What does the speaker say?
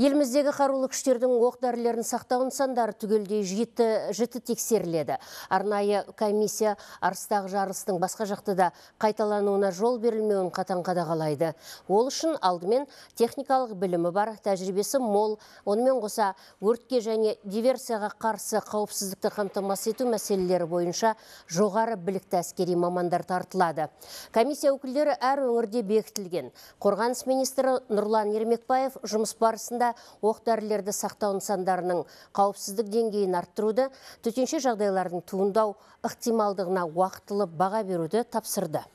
Еліміздегі қарулы күштердің оқ дәрілерін сақтау нысандары түгелдей жеті, жіті тексеріледі. Арнайы комиссия арыстағы жарыстың басқа жақты да қайталануына жол берілмеуін қатаң қадағалайды. Ол үшін алдымен техникалық білімі бар, тәжірибесі мол, онымен қоса өртке және диверсияға қарсы қауіпсіздікті қамтамасыз ету мәселелері бойынша жоғары білікті әскери мамандар тартылады. Комиссия өкілдері әр өңірде бекітілген. Қорғаныс министрі Нұрлан Ермекбаев жұмыс барысында Оқтарлерді сақтау нысандарының қауіпсіздік деңгейін арттыруды төтенше жағдайлардың туындау ықтималдығына уақытылы баға беруді тапсырды